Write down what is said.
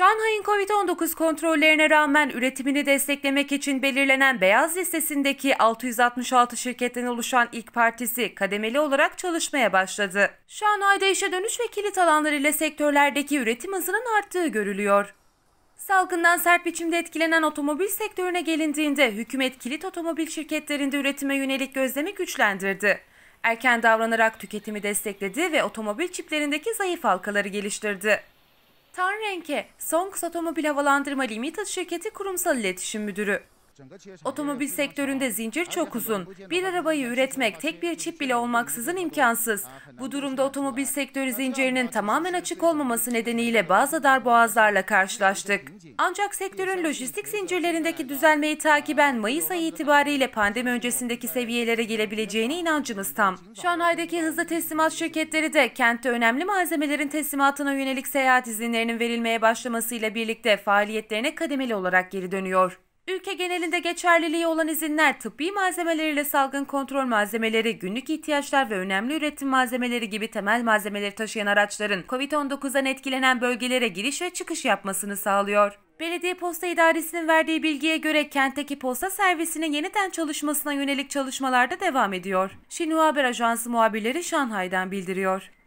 Şanghay'ın Covid-19 kontrollerine rağmen üretimini desteklemek için belirlenen beyaz listesindeki 666 şirketten oluşan ilk partisi kademeli olarak çalışmaya başladı. Şanghay'da işe dönüş ve kilit alanlar ile sektörlerdeki üretim hızının arttığı görülüyor. Salgından sert biçimde etkilenen otomobil sektörüne gelindiğinde hükümet kilit otomobil şirketlerinde üretime yönelik gözlemi güçlendirdi. Erken davranarak tüketimi destekledi ve otomobil çiplerindeki zayıf halkaları geliştirdi. Tanrenke, Songs Otomobil Havalandırma Limited şirketi kurumsal iletişim müdürü. Otomobil sektöründe zincir çok uzun. Bir arabayı üretmek tek bir çip bile olmaksızın imkansız. Bu durumda otomobil sektörü zincirinin tamamen açık olmaması nedeniyle bazı darboğazlarla karşılaştık. Ancak sektörün lojistik zincirlerindeki düzelmeyi takiben Mayıs ayı itibariyle pandemi öncesindeki seviyelere gelebileceğine inancımız tam. Şanghay'daki hızlı teslimat şirketleri de kentte önemli malzemelerin teslimatına yönelik seyahat izinlerinin verilmeye başlamasıyla birlikte faaliyetlerine kademeli olarak geri dönüyor. Ülke genelinde geçerliliği olan izinler tıbbi malzemeleriyle salgın kontrol malzemeleri, günlük ihtiyaçlar ve önemli üretim malzemeleri gibi temel malzemeleri taşıyan araçların COVID-19'dan etkilenen bölgelere giriş ve çıkış yapmasını sağlıyor. Belediye Posta İdaresi'nin verdiği bilgiye göre kentteki posta servisinin yeniden çalışmasına yönelik çalışmalarda devam ediyor. Xinhua Haber Ajansı muhabirleri Şanghay'dan bildiriyor.